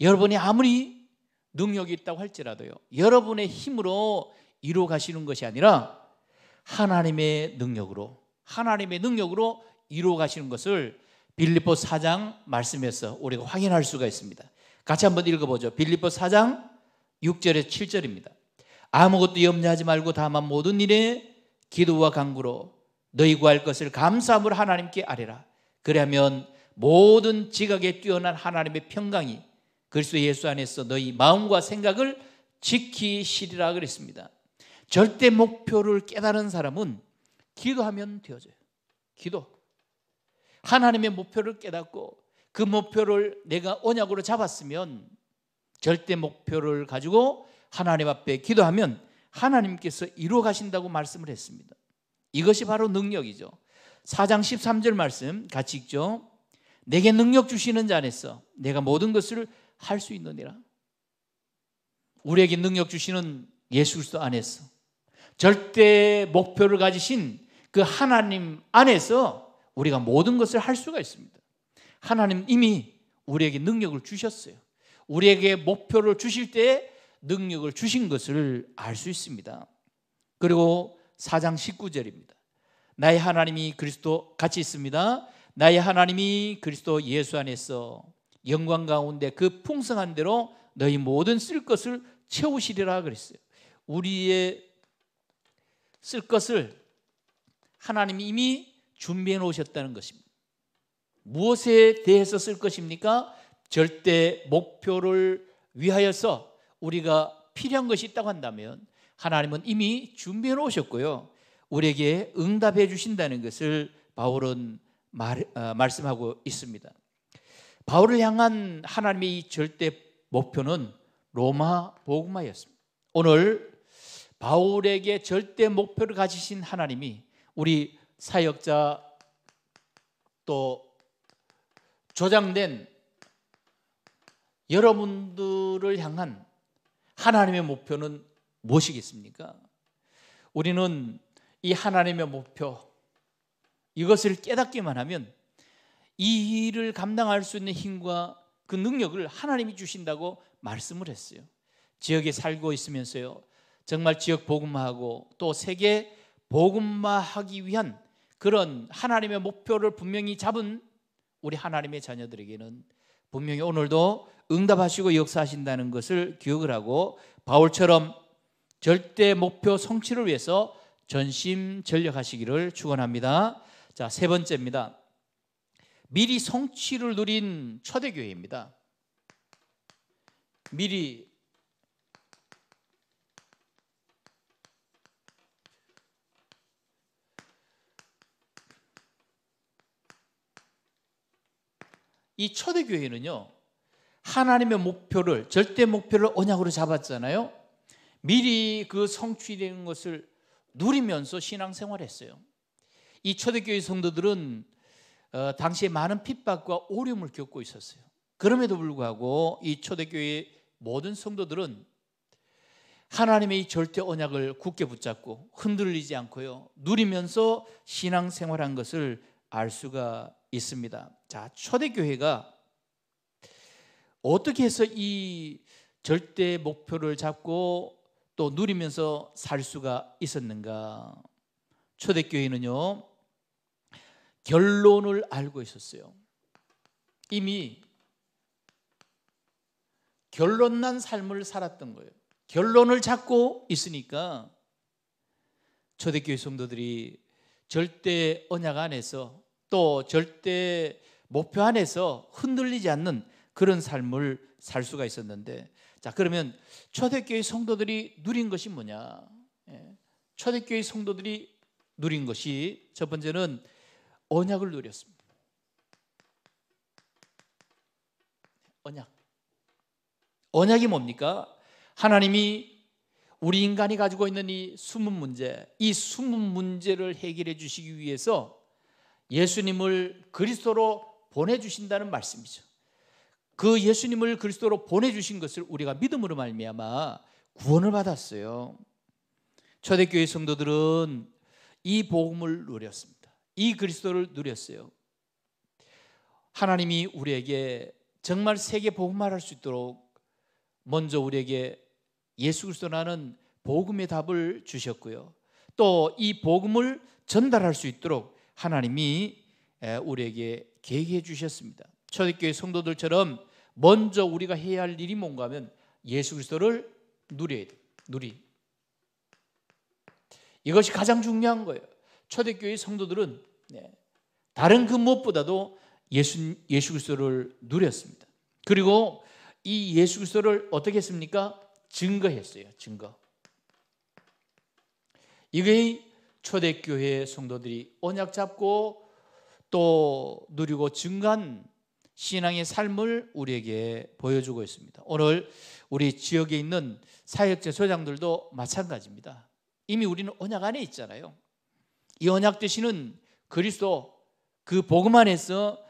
여러분이 아무리 능력이 있다고 할지라도요. 여러분의 힘으로 이루 가시는 것이 아니라 하나님의 능력으로 하나님의 능력으로 이루 가시는 것을 빌립보 4장 말씀에서 우리가 확인할 수가 있습니다. 같이 한번 읽어보죠. 빌립보 4장 6절에 7절입니다. 아무것도 염려하지 말고 다만 모든 일에 기도와 간구로 너희 구할 것을 감사함으로 하나님께 아뢰라. 그리하면 모든 지각에 뛰어난 하나님의 평강이 그리스도 예수 안에서 너희 마음과 생각을 지키시리라 그랬습니다. 절대 목표를 깨달은 사람은 기도하면 되어져요. 기도. 하나님의 목표를 깨닫고 그 목표를 내가 언약으로 잡았으면 절대 목표를 가지고 하나님 앞에 기도하면 하나님께서 이루어 가신다고 말씀을 했습니다. 이것이 바로 능력이죠. 4장 13절 말씀 같이 읽죠. 내게 능력 주시는 자 안에서 내가 모든 것을 할수 있느니라. 우리에게 능력 주시는 예수 그리스도 안에서 절대 목표를 가지신 그 하나님 안에서 우리가 모든 것을 할 수가 있습니다. 하나님 이미 우리에게 능력을 주셨어요. 우리에게 목표를 주실 때 능력을 주신 것을 알 수 있습니다. 그리고 4장 19절입니다. 나의 하나님이 그리스도 같이 있습니다. 나의 하나님이 그리스도 예수 안에서 영광 가운데 그 풍성한 대로 너희 모든 쓸 것을 채우시리라 그랬어요. 우리의 쓸 것을 하나님이 이미 준비해 놓으셨다는 것입니다. 무엇에 대해서 쓸 것입니까? 절대 목표를 위하여서 우리가 필요한 것이 있다고 한다면 하나님은 이미 준비해 놓으셨고요. 우리에게 응답해 주신다는 것을 바울은 말, 어, 말씀하고 있습니다. 바울을 향한 하나님의 이 절대 목표는 로마 복음화였습니다. 오늘 바울에게 절대 목표를 가지신 하나님이 우리 사역자 또 조장된 여러분들을 향한 하나님의 목표는 무엇이겠습니까? 우리는 이 하나님의 목표 이것을 깨닫기만 하면 이 일을 감당할 수 있는 힘과 그 능력을 하나님이 주신다고 말씀을 했어요. 지역에 살고 있으면서요. 정말 지역 복음화하고 또 세계 복음화하기 위한 그런 하나님의 목표를 분명히 잡은 우리 하나님의 자녀들에게는 분명히 오늘도 응답하시고 역사하신다는 것을 기억을 하고 바울처럼 절대 목표 성취를 위해서 전심 전력하시기를 축원합니다. 자, 세 번째입니다. 미리 성취를 누린 초대교회입니다. 미리 이 초대교회는요, 하나님의 목표를, 절대 목표를 언약으로 잡았잖아요. 미리 그성취되 것을 누리면서 신앙생활 했어요. 이 초대교회 성도들은 어, 당시에 많은 핍박과 오려움을 겪고 있었어요. 그럼에도 불구하고 이 초대교회 모든 성도들은 하나님의 이 절대 언약을 굳게 붙잡고 흔들리지 않고요. 누리면서 신앙생활한 것을 알 수가 있습니다. 자, 초대교회가 어떻게 해서 이 절대 목표를 잡고 또 누리면서 살 수가 있었는가? 초대교회는요. 결론을 알고 있었어요. 이미 결론난 삶을 살았던 거예요. 결론을 찾고 있으니까 초대교회 성도들이 절대 언약 안에서 또 절대 목표 안에서 흔들리지 않는 그런 삶을 살 수가 있었는데 자 그러면 초대교회 성도들이 누린 것이 뭐냐? 예, 초대교회 성도들이 누린 것이 첫 번째는 언약을 누렸습니다. 언약. 언약이 뭡니까? 하나님이 우리 인간이 가지고 있는 이 숨은 문제, 이 숨은 문제를 해결해 주시기 위해서 예수님을 그리스도로 보내주신다는 말씀이죠. 그 예수님을 그리스도로 보내주신 것을 우리가 믿음으로 말미암아 구원을 받았어요. 초대교회 성도들은 이 복음을 누렸습니다. 이 그리스도를 누렸어요. 하나님이 우리에게 정말 세계 복음화할수 있도록 먼저 우리에게 예수 그리스도라는 복음의 답을 주셨고요. 또 이 복음을 전달할 수 있도록 하나님이 우리에게 계획해 주셨습니다. 초대교회 성도들처럼 먼저 우리가 해야 할 일이 뭔가 하면 예수 그리스도를 누려야 돼. 누리. 이것이 가장 중요한 거예요. 초대교회 성도들은 네, 다른 그 무엇보다도 예수, 예수 그리스도를 누렸습니다. 그리고 이 예수 그리스도를 어떻게 했습니까? 증거했어요. 증거. 이게 초대교회 성도들이 언약 잡고 또 누리고 증거한 신앙의 삶을 우리에게 보여주고 있습니다. 오늘 우리 지역에 있는 사역제 소장들도 마찬가지입니다. 이미 우리는 언약 안에 있잖아요. 이 언약 되시는 그리스도 그 복음 안에서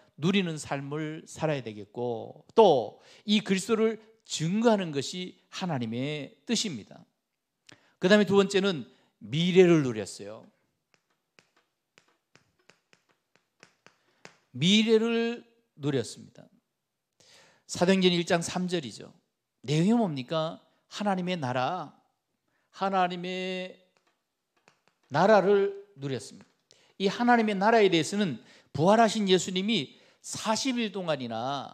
누리는 삶을 살아야 되겠고 또 이 그리스도를 증거하는 것이 하나님의 뜻입니다. 그 다음에 두 번째는 미래를 누렸어요. 미래를 누렸습니다. 사도행전 1장 3절이죠. 내용이 뭡니까? 하나님의 나라, 하나님의 나라를 누렸습니다. 이 하나님의 나라에 대해서는 부활하신 예수님이 40일 동안이나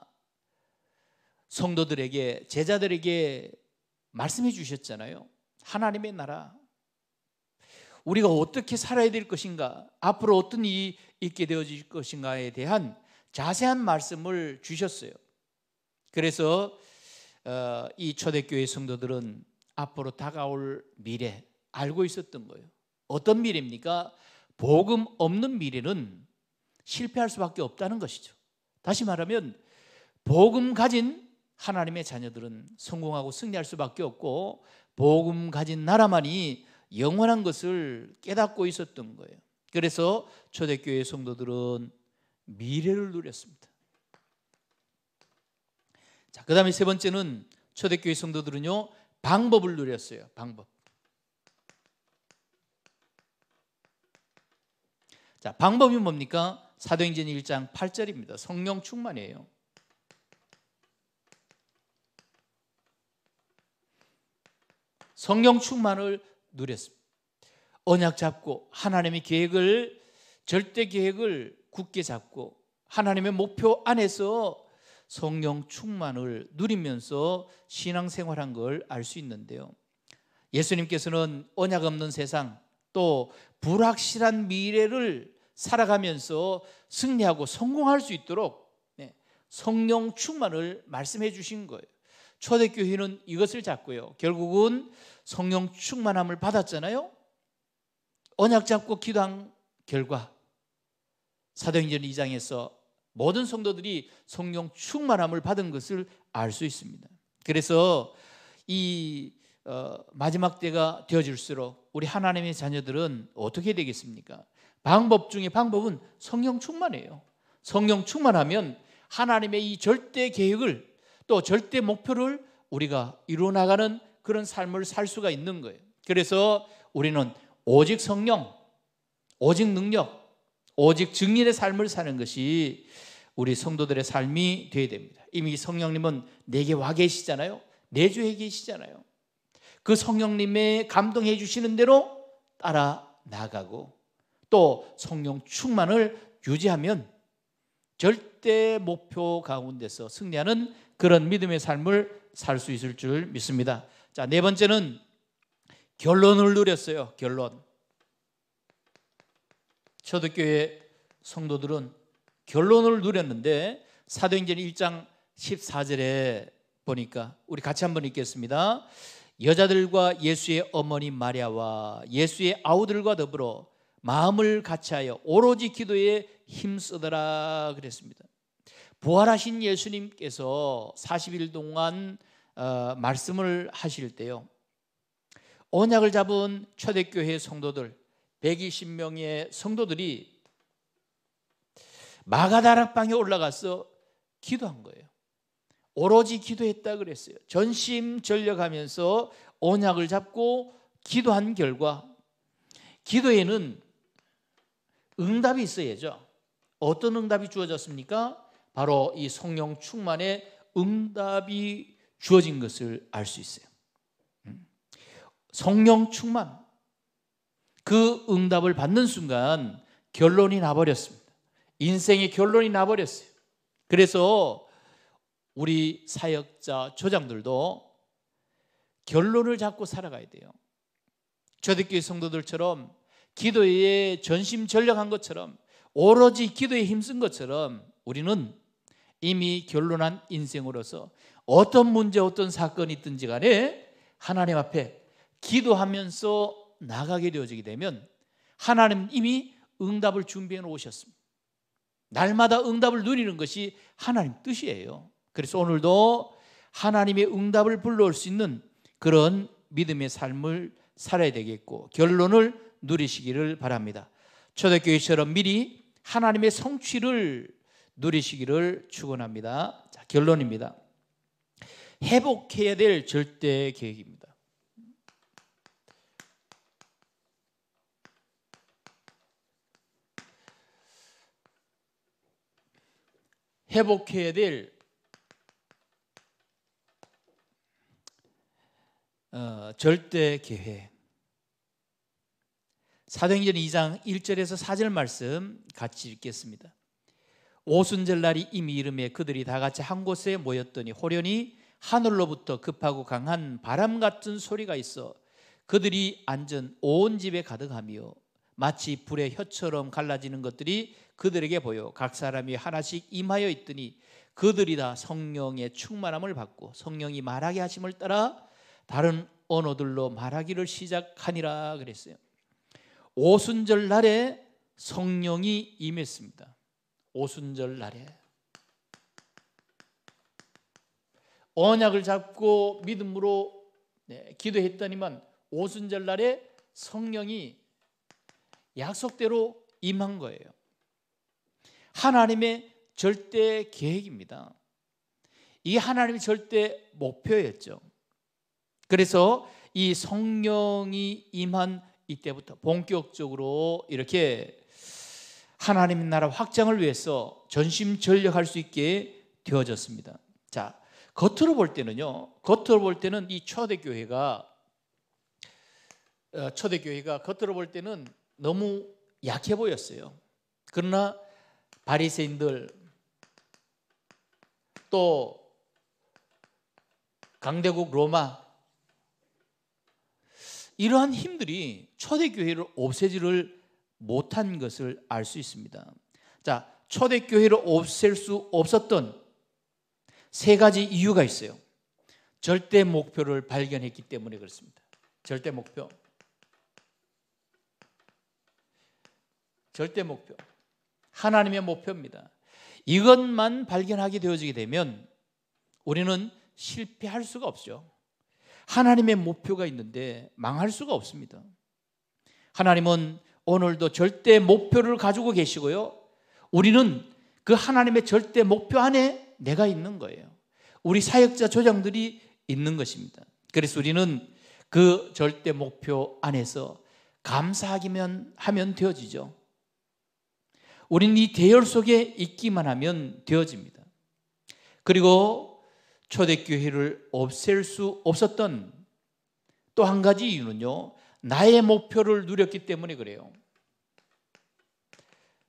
성도들에게 제자들에게 말씀해 주셨잖아요. 하나님의 나라. 우리가 어떻게 살아야 될 것인가? 앞으로 어떤 일이 있게 되어질 것인가에 대한 자세한 말씀을 주셨어요. 그래서 어, 이 초대교회 성도들은 앞으로 다가올 미래 알고 있었던 거예요. 어떤 미래입니까? 복음 없는 미래는 실패할 수밖에 없다는 것이죠. 다시 말하면 복음 가진 하나님의 자녀들은 성공하고 승리할 수밖에 없고 복음 가진 나라만이 영원한 것을 깨닫고 있었던 거예요. 그래서 초대교회 성도들은 미래를 누렸습니다. 자, 그다음에 세 번째는 초대교회 성도들은요. 방법을 누렸어요. 방법. 자, 방법이 뭡니까? 사도행전 1장 8절입니다. 성령 충만이에요. 성령 충만을 누렸습니다. 언약 잡고 하나님의 계획을 절대 계획을 굳게 잡고 하나님의 목표 안에서 성령 충만을 누리면서 신앙생활한 걸 알 수 있는데요. 예수님께서는 언약 없는 세상 또 불확실한 미래를 살아가면서 승리하고 성공할 수 있도록 네, 성령 충만을 말씀해 주신 거예요. 초대교회는 이것을 잡고요. 결국은 성령 충만함을 받았잖아요. 언약 잡고 기도한 결과 사도행전 2장에서 모든 성도들이 성령 충만함을 받은 것을 알 수 있습니다. 그래서 이 어, 마지막 때가 되어질수록 우리 하나님의 자녀들은 어떻게 되겠습니까? 방법 중에 방법은 성령 충만이에요. 성령 충만하면 하나님의 이 절대 계획을 또 절대 목표를 우리가 이루어 나가는 그런 삶을 살 수가 있는 거예요. 그래서 우리는 오직 성령, 오직 능력, 오직 증인의 삶을 사는 것이 우리 성도들의 삶이 되어야 됩니다. 이미 성령님은 내게 와 계시잖아요. 내주에 계시잖아요. 그 성령님의 감동해 주시는 대로 따라 나가고 또 성령 충만을 유지하면 절대 목표 가운데서 승리하는 그런 믿음의 삶을 살 수 있을 줄 믿습니다. 자, 네 번째는 결론을 누렸어요. 결론. 초대교회 성도들은 결론을 누렸는데 사도행전 1장 14절에 보니까 우리 같이 한번 읽겠습니다. 여자들과 예수의 어머니 마리아와 예수의 아우들과 더불어 마음을 같이하여 오로지 기도에 힘쓰더라 그랬습니다. 부활하신 예수님께서 40일 동안 어, 말씀을 하실 때요. 언약을 잡은 초대교회 성도들 120명의 성도들이 마가다락방에 올라가서 기도한 거예요. 오로지 기도했다 그랬어요. 전심전력하면서 언약을 잡고 기도한 결과 기도에는 응답이 있어야죠. 어떤 응답이 주어졌습니까? 바로 이 성령 충만의 응답이 주어진 것을 알 수 있어요. 음. 성령 충만. 그 응답을 받는 순간 결론이 나버렸습니다. 인생의 결론이 나버렸어요. 그래서 우리 사역자 조장들도 결론을 잡고 살아가야 돼요. 초대교회 성도들처럼 기도에 전심 전력한 것처럼 오로지 기도에 힘쓴 것처럼 우리는 이미 결론한 인생으로서 어떤 문제 어떤 사건이 있든지 간에 하나님 앞에 기도하면서 나가게 되어지게 되면 하나님 이미 응답을 준비해 놓으셨습니다. 날마다 응답을 누리는 것이 하나님 뜻이에요. 그래서 오늘도 하나님의 응답을 불러올 수 있는 그런 믿음의 삶을 살아야 되겠고 결론을 누리시기를 바랍니다. 초대교회처럼 미리 하나님의 성취를 누리시기를 축원합니다. 자, 결론입니다. 회복해야 될 절대 계획입니다. 회복해야 될 어, 절대 계획. 사도행전 2장 1절에서 4절 말씀 같이 읽겠습니다. 오순절 날이 이미 이름에 그들이 다 같이 한 곳에 모였더니 호련히 하늘로부터 급하고 강한 바람 같은 소리가 있어 그들이 앉은 온 집에 가득하며 마치 불의 혀처럼 갈라지는 것들이 그들에게 보여 각 사람이 하나씩 임하여 있더니 그들이 다 성령의 충만함을 받고 성령이 말하게 하심을 따라 다른 언어들로 말하기를 시작하니라 그랬어요. 오순절 날에 성령이 임했습니다. 오순절 날에 언약을 잡고 믿음으로 네, 기도했더니만 오순절 날에 성령이 약속대로 임한 거예요. 하나님의 절대 계획입니다. 이 하나님의 절대 목표였죠. 그래서 이 성령이 임한 이때부터 본격적으로 이렇게 하나님 의 나라 확장을 위해서 전심전력할 수 있게 되어졌습니다. 자, 겉으로 볼 때는요. 겉으로 볼 때는 이 초대 교회가 어, 초대 교회가 겉으로 볼 때는 너무 약해 보였어요. 그러나 바리새인들 또 강대국 로마 이러한 힘들이 초대교회를 없애지를 못한 것을 알 수 있습니다. 자, 초대교회를 없앨 수 없었던 세 가지 이유가 있어요. 절대 목표를 발견했기 때문에 그렇습니다. 절대 목표. 절대 목표. 하나님의 목표입니다. 이것만 발견하게 되어지게 되면 우리는 실패할 수가 없죠. 하나님의 목표가 있는데 망할 수가 없습니다. 하나님은 오늘도 절대 목표를 가지고 계시고요. 우리는 그 하나님의 절대 목표 안에 내가 있는 거예요. 우리 사역자 조장들이 있는 것입니다. 그래서 우리는 그 절대 목표 안에서 감사하기만 하면 되어지죠. 우리는 이 대열 속에 있기만 하면 되어집니다. 그리고 초대교회를 없앨 수 없었던 또 한 가지 이유는요. 나의 목표를 누렸기 때문에 그래요.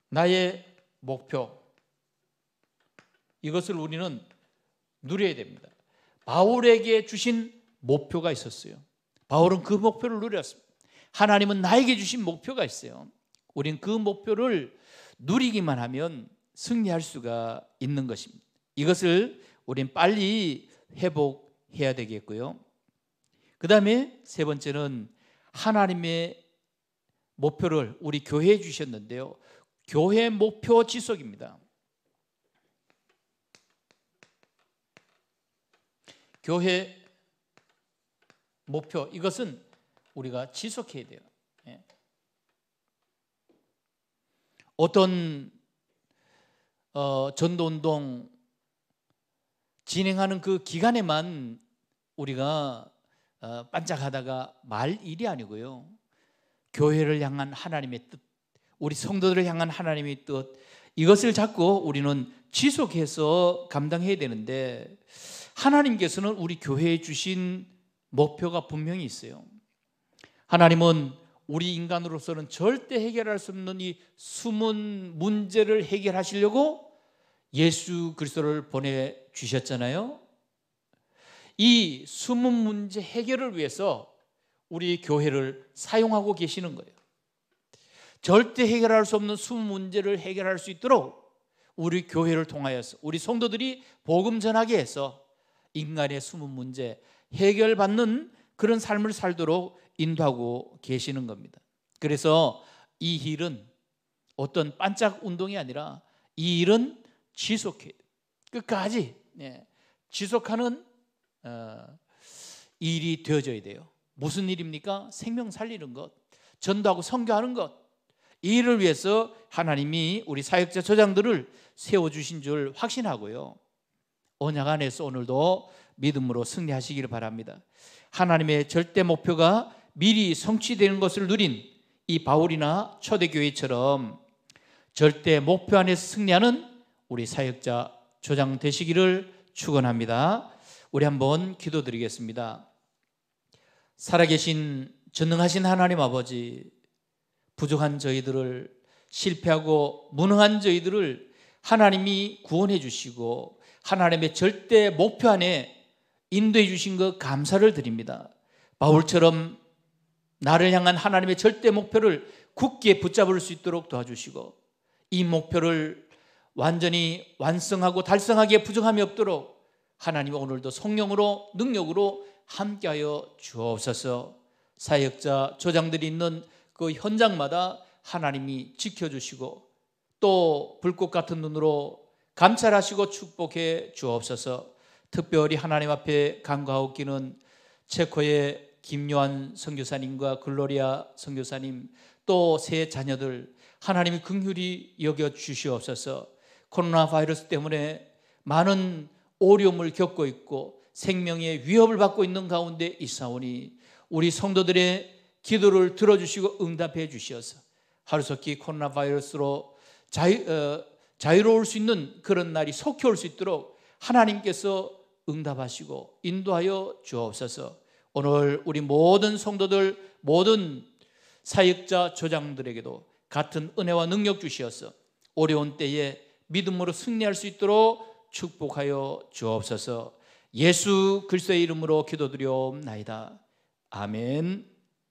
나의 목표. 이것을 우리는 누려야 됩니다. 바울에게 주신 목표가 있었어요. 바울은 그 목표를 누렸습니다. 하나님은 나에게 주신 목표가 있어요. 우린 그 목표를 누리기만 하면 승리할 수가 있는 것입니다. 이것을 우린 빨리 회복해야 되겠고요. 그 다음에 세 번째는 하나님의 목표를 우리 교회에 주셨는데요. 교회 목표 지속입니다. 교회 목표 이것은 우리가 지속해야 돼요. 예. 어떤 어, 전도운동 진행하는 그 기간에만 우리가 어, 반짝하다가 말 일이 아니고요. 교회를 향한 하나님의 뜻, 우리 성도들을 향한 하나님의 뜻, 이것을 자꾸 우리는 지속해서 감당해야 되는데, 하나님께서는 우리 교회에 주신 목표가 분명히 있어요. 하나님은 우리 인간으로서는 절대 해결할 수 없는 이 숨은 문제를 해결하시려고 예수 그리스도를 보내 주셨잖아요. 이 숨은 문제 해결을 위해서 우리 교회를 사용하고 계시는 거예요. 절대 해결할 수 없는 숨은 문제를 해결할 수 있도록 우리 교회를 통하여서 우리 성도들이 복음 전하게 해서 인간의 숨은 문제 해결받는 그런 삶을 살도록 인도하고 계시는 겁니다. 그래서 이 일은 어떤 반짝 운동이 아니라 이 일은 지속해 끝까지 예, 지속하는 어, 일이 되어져야 돼요. 무슨 일입니까? 생명 살리는 것, 전도하고 선교하는 것. 이일 위해서 하나님이 우리 사역자 저장들을 세워 주신 줄 확신하고요. 언약 안에서 오늘도 믿음으로 승리하시기를 바랍니다. 하나님의 절대 목표가 미리 성취되는 것을 누린 이 바울이나 초대교회처럼 절대 목표 안에서 승리하는 우리 사역자 조장되시기를 축원합니다. 우리 한번 기도드리겠습니다. 살아계신 전능하신 하나님 아버지 부족한 저희들을 실패하고 무능한 저희들을 하나님이 구원해 주시고 하나님의 절대 목표 안에 인도해 주신 것 감사를 드립니다. 바울처럼 나를 향한 하나님의 절대 목표를 굳게 붙잡을 수 있도록 도와주시고 이 목표를 완전히 완성하고 달성하기에 부정함이 없도록 하나님 오늘도 성령으로 능력으로 함께하여 주옵소서 사역자 조장들이 있는 그 현장마다 하나님이 지켜주시고 또 불꽃 같은 눈으로 감찰하시고 축복해 주옵소서 특별히 하나님 앞에 간과하고 끼는 체코의 김요한 선교사님과 글로리아 선교사님 또 세 자녀들 하나님이 긍휼히 여겨 주시옵소서. 코로나 바이러스 때문에 많은 어려움을 겪고 있고 생명의 위협을 받고 있는 가운데 이사오니 우리 성도들의 기도를 들어주시고 응답해 주시어서 하루속히 코로나 바이러스로 자유, 어, 자유로울 수 있는 그런 날이 속히 올 수 있도록 하나님께서 응답하시고 인도하여 주옵소서 오늘 우리 모든 성도들 모든 사역자 조장들에게도 같은 은혜와 능력 주시어서 어려운 때에 믿음으로 승리할 수 있도록 축복하여 주옵소서. 예수 그리스도의 이름으로 기도드려옵나이다. 아멘.